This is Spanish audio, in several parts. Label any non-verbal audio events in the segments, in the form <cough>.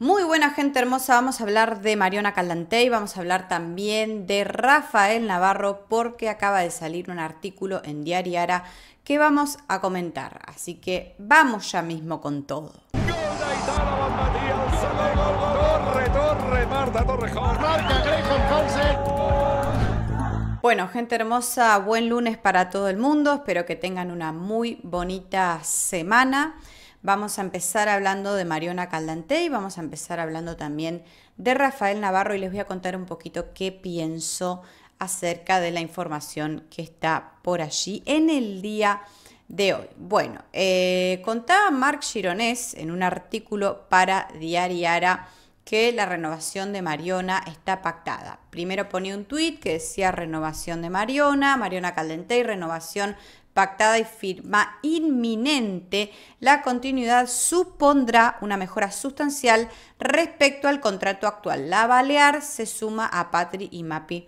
Muy buena gente hermosa, vamos a hablar de Mariona Caldante y vamos a hablar también de Rafael Navarro porque acaba de salir un artículo en Diariara que vamos a comentar. Así que vamos ya mismo con todo. Bueno, gente hermosa, buen lunes para todo el mundo. Espero que tengan una muy bonita semana. Vamos a empezar hablando de Mariona Caldante y vamos a empezar hablando también de Rafael Navarro y les voy a contar un poquito qué pienso acerca de la información que está por allí en el día de hoy. Bueno, eh, contaba Marc Gironés en un artículo para Diariara que la renovación de Mariona está pactada. Primero ponía un tuit que decía renovación de Mariona, Mariona y renovación pactada y firma inminente, la continuidad supondrá una mejora sustancial respecto al contrato actual. La Balear se suma a Patri y MAPI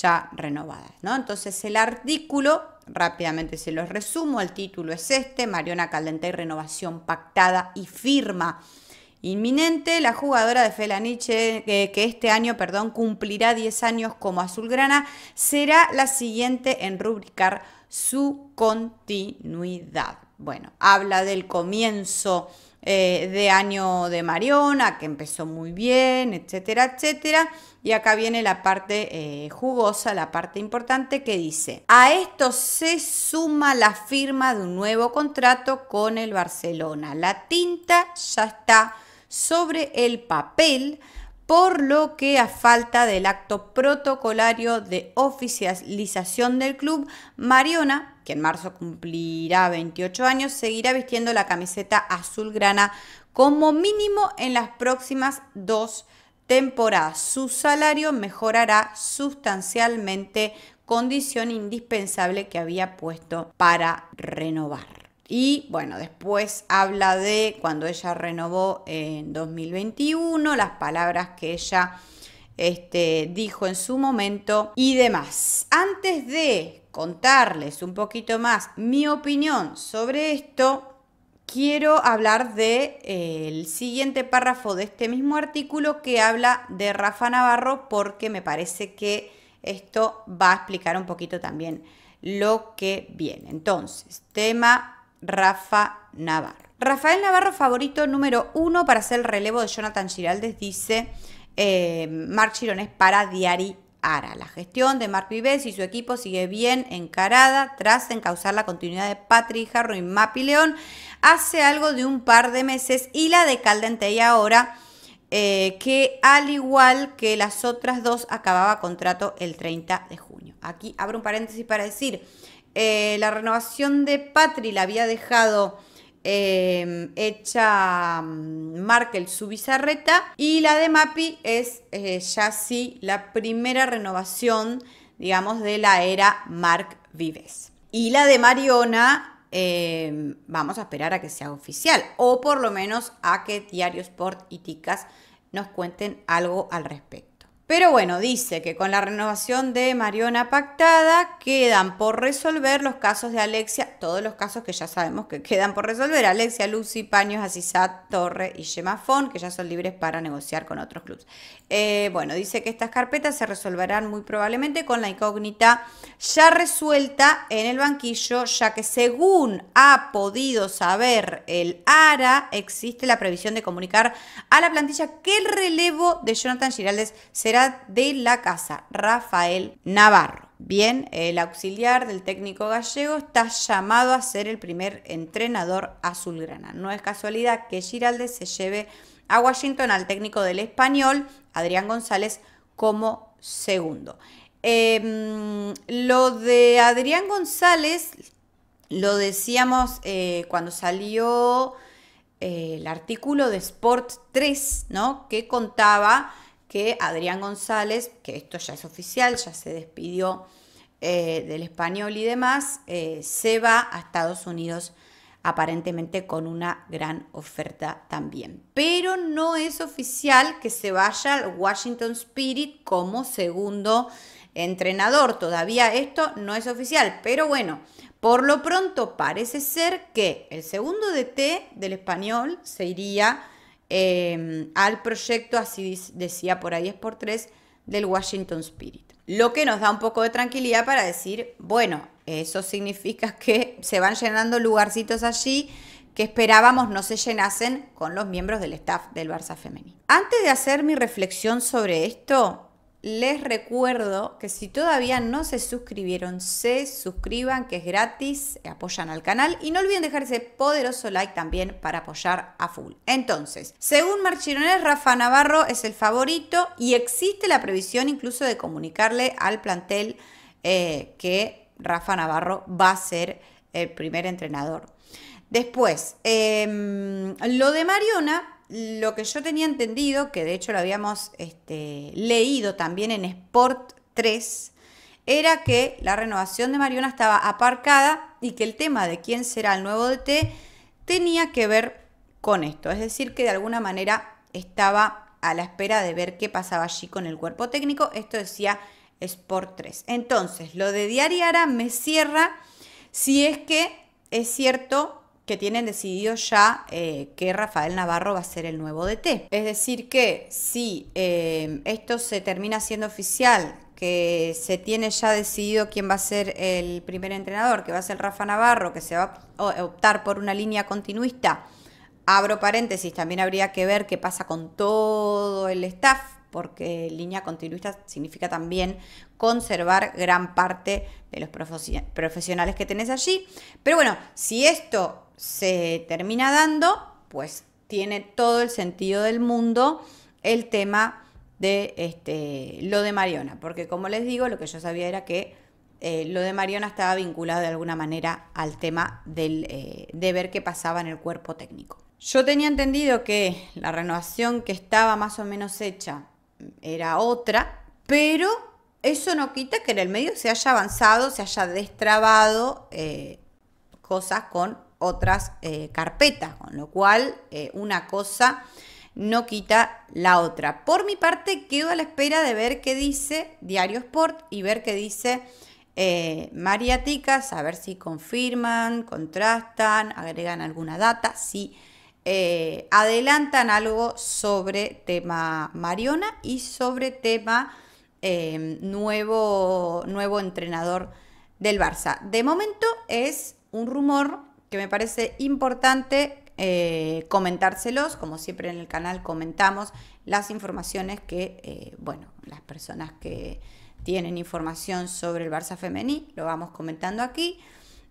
ya renovadas. ¿no? Entonces el artículo, rápidamente se los resumo, el título es este, Mariona y renovación pactada y firma inminente, la jugadora de Fela eh, que, que este año perdón, cumplirá 10 años como azulgrana, será la siguiente en rubricar su continuidad. Bueno, habla del comienzo eh, de año de Mariona, que empezó muy bien, etcétera, etcétera. Y acá viene la parte eh, jugosa, la parte importante que dice, a esto se suma la firma de un nuevo contrato con el Barcelona. La tinta ya está sobre el papel por lo que a falta del acto protocolario de oficialización del club, Mariona, que en marzo cumplirá 28 años, seguirá vistiendo la camiseta azulgrana como mínimo en las próximas dos temporadas. Su salario mejorará sustancialmente, condición indispensable que había puesto para renovar. Y bueno, después habla de cuando ella renovó en 2021, las palabras que ella este, dijo en su momento y demás. Antes de contarles un poquito más mi opinión sobre esto, quiero hablar del de, eh, siguiente párrafo de este mismo artículo que habla de Rafa Navarro porque me parece que esto va a explicar un poquito también lo que viene. Entonces, tema Rafa Navarro. Rafael Navarro, favorito número uno para hacer el relevo de Jonathan Giraldes, dice Mark eh, Marc para Diari Ara. La gestión de Marc Vives y su equipo sigue bien encarada tras encauzar la continuidad de Patrick Jarro y Mapi León hace algo de un par de meses y la de Caldentey ahora. Eh, que al igual que las otras dos acababa contrato el 30 de junio. Aquí abro un paréntesis para decir eh, la renovación de Patri la había dejado em, hecha mm, Markel su bizarreta y la de Mapi es eh, ya sí la primera renovación, digamos, de la era Marc Vives. Y la de Mariona em, vamos a esperar a que sea oficial o por lo menos a que Diario Sport y Ticas nos cuenten algo al respecto. Pero bueno, dice que con la renovación de Mariona pactada quedan por resolver los casos de Alexia, todos los casos que ya sabemos que quedan por resolver, Alexia, Lucy, Paños, Azizat, Torre y Gemafón, que ya son libres para negociar con otros clubes. Eh, bueno, dice que estas carpetas se resolverán muy probablemente con la incógnita ya resuelta en el banquillo, ya que según ha podido saber el ARA, existe la previsión de comunicar a la plantilla que el relevo de Jonathan Giraldes será de la casa, Rafael Navarro. Bien, el auxiliar del técnico gallego está llamado a ser el primer entrenador azulgrana. No es casualidad que Giraldes se lleve a Washington al técnico del español, Adrián González, como segundo. Em, lo de Adrián González lo decíamos eh, cuando salió eh, el artículo de Sport 3, ¿no? Que contaba que Adrián González, que esto ya es oficial, ya se despidió eh, del español y demás, eh, se va a Estados Unidos aparentemente con una gran oferta también. Pero no es oficial que se vaya al Washington Spirit como segundo entrenador. Todavía esto no es oficial, pero bueno, por lo pronto parece ser que el segundo DT del español se iría Em, al proyecto, así decía por ahí es por tres, del Washington Spirit. Lo que nos da un poco de tranquilidad para decir, bueno, eso significa <laughs> que se van llenando lugarcitos allí que esperábamos no se llenasen con los miembros del staff del Barça femenino. Antes de hacer mi reflexión sobre esto, les recuerdo que si todavía no se suscribieron, se suscriban, que es gratis, apoyan al canal y no olviden dejar ese poderoso like también para apoyar a full. Entonces, según Marchirones, Rafa Navarro es el favorito y existe la previsión incluso de comunicarle al plantel eh, que Rafa Navarro va a ser el primer entrenador. Después, em, lo de Mariona lo que yo tenía entendido, que de hecho lo habíamos este, leído también en Sport 3, era que la renovación de Mariona estaba aparcada y que el tema de quién será el nuevo DT tenía que ver con esto. Es decir, que de alguna manera estaba a la espera de ver qué pasaba allí con el cuerpo técnico. Esto decía Sport 3. Entonces, lo de Diariara me cierra si es que es cierto que tienen decidido ya eh, que Rafael Navarro va a ser el nuevo DT. Es decir que si eh, esto se termina siendo oficial, que se tiene ya decidido quién va a ser el primer entrenador, que va a ser Rafa Navarro, que se va a optar por una línea continuista, abro paréntesis, también habría que ver qué pasa con todo el staff, porque línea continuista significa también conservar gran parte de los profesionales que tenés allí. Pero bueno, si esto se termina dando, pues tiene todo el sentido del mundo el tema de este, lo de Mariona, porque como les digo, lo que yo sabía era que eh, lo de Mariona estaba vinculado de alguna manera al tema eh, de ver qué pasaba en el cuerpo técnico. Yo tenía entendido que la renovación que estaba más o menos hecha era otra, pero eso no quita que en el medio se haya avanzado, se haya destrabado eh, cosas con otras eh, carpetas, con lo cual eh, una cosa no quita la otra. Por mi parte, quedo a la espera de ver qué dice Diario Sport y ver qué dice eh, a ver si confirman, contrastan, agregan alguna data, si eh, adelantan algo sobre tema Mariona y sobre tema nuevo, nuevo entrenador del Barça. De momento es un rumor que me parece importante eh, comentárselos, como siempre en el canal comentamos las informaciones que, eh, bueno, las personas que tienen información sobre el Barça femení, lo vamos comentando aquí,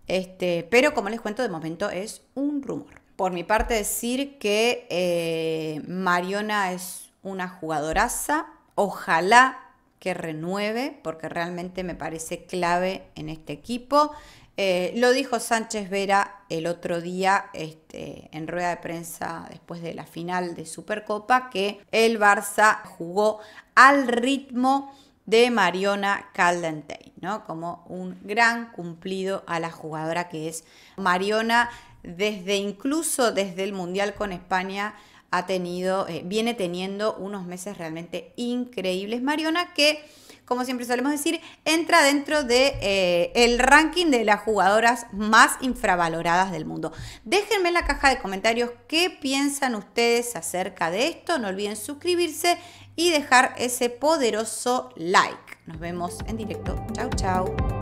este, pero como les cuento, de momento es un rumor. Por mi parte decir que eh, Mariona es una jugadoraza, ojalá que renueve, porque realmente me parece clave en este equipo. Eh, lo dijo Sánchez Vera el otro día este, en rueda de prensa después de la final de Supercopa que el Barça jugó al ritmo de Mariona Caldentey, ¿no? Como un gran cumplido a la jugadora que es Mariona desde incluso desde el Mundial con España ha tenido, eh, viene teniendo unos meses realmente increíbles. Mariona que como siempre solemos decir, entra dentro de eh, el ranking de las jugadoras más infravaloradas del mundo. Déjenme en la caja de comentarios qué piensan ustedes acerca de esto. No olviden suscribirse y dejar ese poderoso like. Nos vemos en directo. Chau, chau.